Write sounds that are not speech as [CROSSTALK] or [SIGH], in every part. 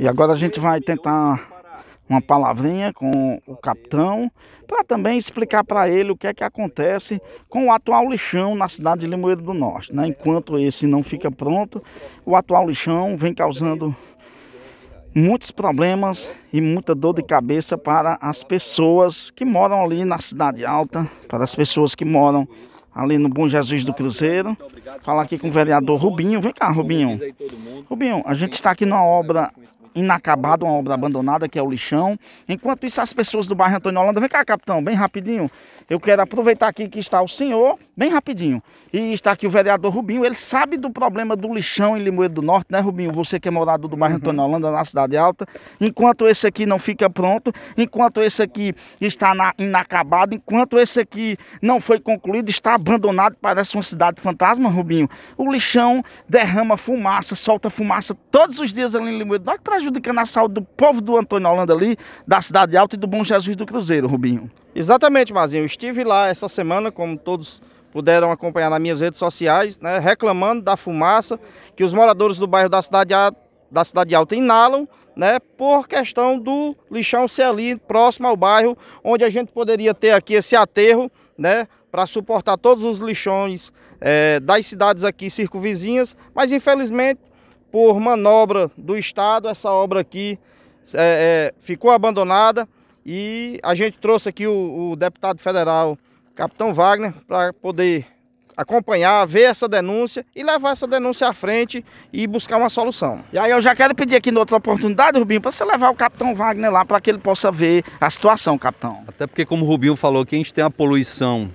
E agora a gente vai tentar uma palavrinha com o capitão para também explicar para ele o que é que acontece com o atual lixão na cidade de Limoeiro do Norte. Né? Enquanto esse não fica pronto, o atual lixão vem causando muitos problemas e muita dor de cabeça para as pessoas que moram ali na cidade alta, para as pessoas que moram ali no Bom Jesus do Cruzeiro. Falar aqui com o vereador Rubinho. Vem cá, Rubinho. Rubinho, a gente está aqui numa obra inacabada, uma obra abandonada, que é o lixão. Enquanto isso, as pessoas do bairro Antônio Holanda, vem cá, capitão, bem rapidinho. Eu quero aproveitar aqui que está o senhor, bem rapidinho. E está aqui o vereador Rubinho, ele sabe do problema do lixão em Limoeiro do Norte, né, Rubinho? Você que é morador do bairro uhum. Antônio Holanda, na Cidade Alta. Enquanto esse aqui não fica pronto, enquanto esse aqui está na, inacabado, enquanto esse aqui não foi concluído, está abandonado, parece uma cidade fantasma, Rubinho. O lixão derrama fumaça, solta fumaça todos os dias ali em Limoeiro do Norte, prejudicando a saúde do povo do Antônio Holanda ali, da Cidade Alta e do Bom Jesus do Cruzeiro, Rubinho. Exatamente, Mazinho. Eu estive lá essa semana, como todos puderam acompanhar nas minhas redes sociais, né, reclamando da fumaça que os moradores do bairro da Cidade, a, da cidade Alta inalam, né, por questão do lixão ser ali próximo ao bairro, onde a gente poderia ter aqui esse aterro, né, para suportar todos os lixões é, das cidades aqui circunvizinhas, mas infelizmente por manobra do Estado, essa obra aqui é, é, ficou abandonada e a gente trouxe aqui o, o deputado federal Capitão Wagner para poder acompanhar, ver essa denúncia e levar essa denúncia à frente e buscar uma solução. E aí eu já quero pedir aqui noutra oportunidade, Rubinho, para você levar o Capitão Wagner lá para que ele possa ver a situação, Capitão. Até porque, como o Rubinho falou, que a gente tem a poluição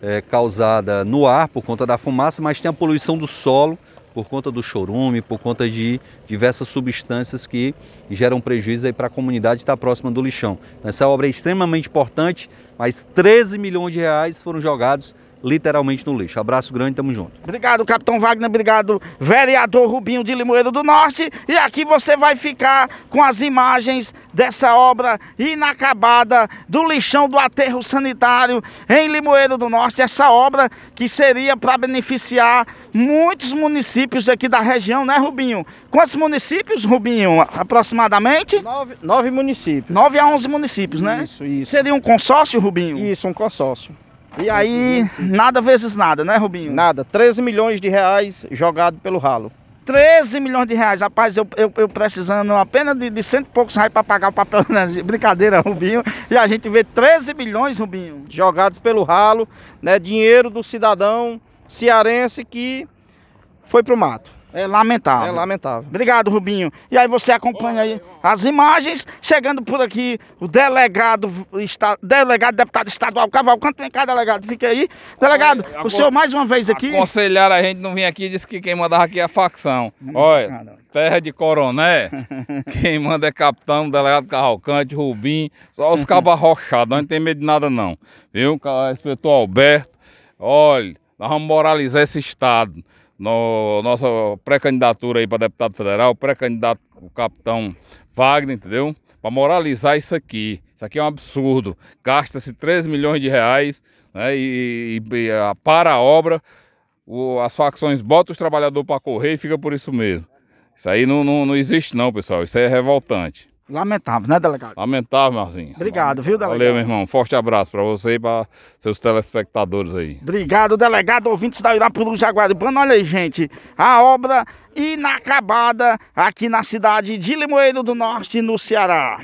é, causada no ar por conta da fumaça, mas tem a poluição do solo por conta do chorume, por conta de diversas substâncias que geram prejuízo para a comunidade que está próxima do lixão. Então, essa obra é extremamente importante, mas 13 milhões de reais foram jogados literalmente no lixo. Abraço grande, tamo junto. Obrigado, Capitão Wagner, obrigado, vereador Rubinho de Limoeiro do Norte. E aqui você vai ficar com as imagens dessa obra inacabada do lixão do aterro sanitário em Limoeiro do Norte. Essa obra que seria para beneficiar muitos municípios aqui da região, né, Rubinho? Quantos municípios, Rubinho, aproximadamente? Nove, nove municípios. Nove a onze municípios, né? Isso, isso. Seria um consórcio, Rubinho? Isso, um consórcio. E aí, nada vezes nada, né, Rubinho? Nada. 13 milhões de reais jogado pelo ralo. 13 milhões de reais. Rapaz, eu, eu, eu precisando apenas de, de cento e poucos reais para pagar o papel. Né? [LAUGHS] Brincadeira, Rubinho. E a gente vê 13 milhões, Rubinho. Jogados pelo ralo, né? Dinheiro do cidadão cearense que foi pro mato. É lamentável. É lamentável. Obrigado, Rubinho. E aí você acompanha aí as imagens. Chegando por aqui, o delegado, está, delegado deputado estadual Cavalcante. Vem cá, delegado, fica aí. Delegado, Olha, o senhor mais uma vez aqui. Aconselharam a gente não vir aqui e disse que quem mandava aqui é a facção. Hum, Olha, terra de coroné, [LAUGHS] quem manda é capitão, delegado Cavalcante, Rubinho. só os cabas não tem medo de nada não. Viu, inspetor Alberto? Olha, nós vamos moralizar esse estado no, nossa pré-candidatura aí para deputado federal, pré-candidato o capitão Wagner, entendeu? Para moralizar isso aqui. Isso aqui é um absurdo. Gasta-se 3 milhões de reais né, e, e, e ah, para a obra, o, as facções botam os trabalhadores para correr e fica por isso mesmo. Isso aí não, não, não existe não, pessoal. Isso aí é revoltante. Lamentável, né, delegado? Lamentável, Marzinho. Obrigado, viu, delegado? Valeu, meu irmão. Forte abraço para você e para seus telespectadores aí. Obrigado, delegado, ouvintes da Irapuru Jaguaribana. Olha aí, gente, a obra inacabada aqui na cidade de Limoeiro do Norte, no Ceará.